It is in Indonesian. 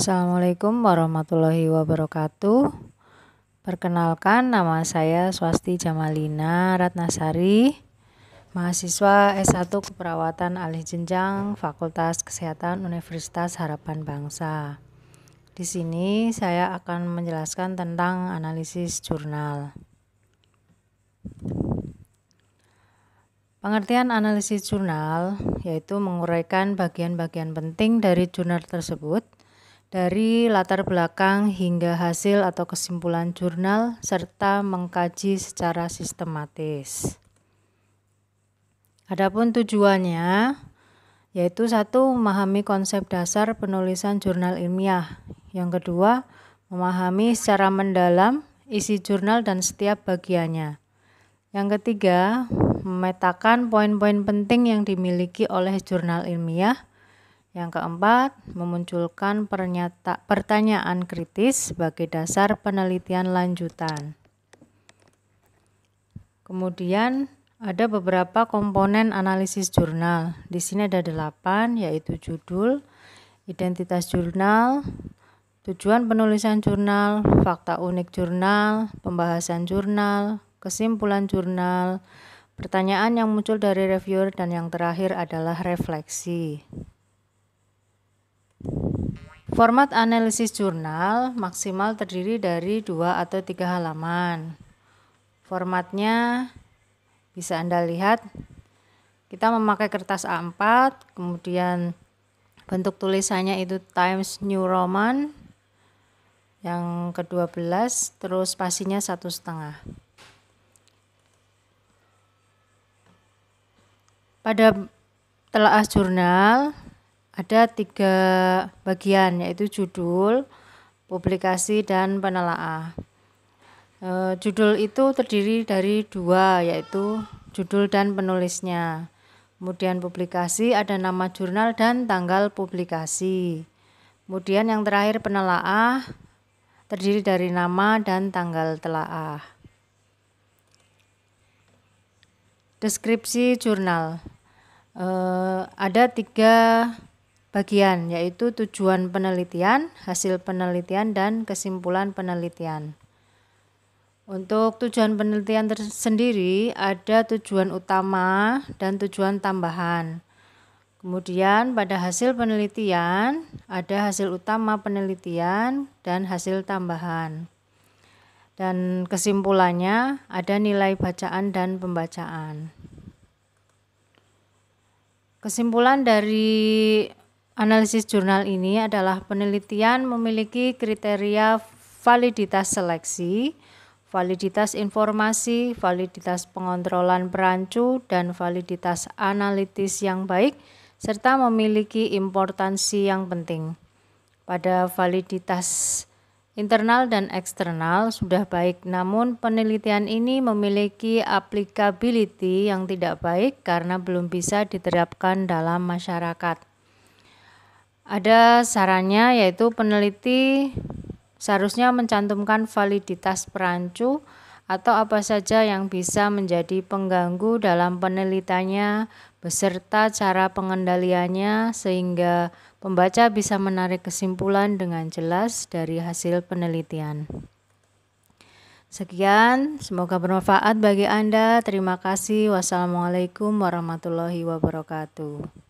Assalamualaikum warahmatullahi wabarakatuh. Perkenalkan nama saya Swasti Jamalina Ratnasari, mahasiswa S1 Keperawatan Alih Jenjang Fakultas Kesehatan Universitas Harapan Bangsa. Di sini saya akan menjelaskan tentang analisis jurnal. Pengertian analisis jurnal yaitu menguraikan bagian-bagian penting dari jurnal tersebut – dari latar belakang hingga hasil atau kesimpulan jurnal, serta mengkaji secara sistematis. Adapun tujuannya, yaitu satu memahami konsep dasar penulisan jurnal ilmiah, yang kedua memahami secara mendalam isi jurnal dan setiap bagiannya, yang ketiga memetakan poin-poin penting yang dimiliki oleh jurnal ilmiah yang keempat, memunculkan pernyata, pertanyaan kritis sebagai dasar penelitian lanjutan. Kemudian ada beberapa komponen analisis jurnal. Di sini ada delapan, yaitu judul, identitas jurnal, tujuan penulisan jurnal, fakta unik jurnal, pembahasan jurnal, kesimpulan jurnal, pertanyaan yang muncul dari reviewer, dan yang terakhir adalah refleksi. Format analisis jurnal maksimal terdiri dari dua atau tiga halaman. Formatnya bisa Anda lihat. Kita memakai kertas A4, kemudian bentuk tulisannya itu Times New Roman yang ke-12, terus spasinya satu setengah. Pada telaah jurnal, ada tiga bagian yaitu judul, publikasi, dan penelaah. E, judul itu terdiri dari dua yaitu judul dan penulisnya. Kemudian publikasi ada nama jurnal dan tanggal publikasi. Kemudian yang terakhir penelaah terdiri dari nama dan tanggal telaah. Deskripsi jurnal. E, ada tiga bagian yaitu tujuan penelitian, hasil penelitian dan kesimpulan penelitian. Untuk tujuan penelitian tersendiri ada tujuan utama dan tujuan tambahan. Kemudian pada hasil penelitian ada hasil utama penelitian dan hasil tambahan. Dan kesimpulannya ada nilai bacaan dan pembacaan. Kesimpulan dari Analisis jurnal ini adalah penelitian memiliki kriteria validitas seleksi, validitas informasi, validitas pengontrolan perancu, dan validitas analitis yang baik, serta memiliki importansi yang penting. Pada validitas internal dan eksternal sudah baik, namun penelitian ini memiliki applicability yang tidak baik karena belum bisa diterapkan dalam masyarakat. Ada sarannya yaitu peneliti seharusnya mencantumkan validitas perancu atau apa saja yang bisa menjadi pengganggu dalam penelitiannya beserta cara pengendaliannya sehingga pembaca bisa menarik kesimpulan dengan jelas dari hasil penelitian. Sekian, semoga bermanfaat bagi Anda. Terima kasih. Wassalamualaikum warahmatullahi wabarakatuh.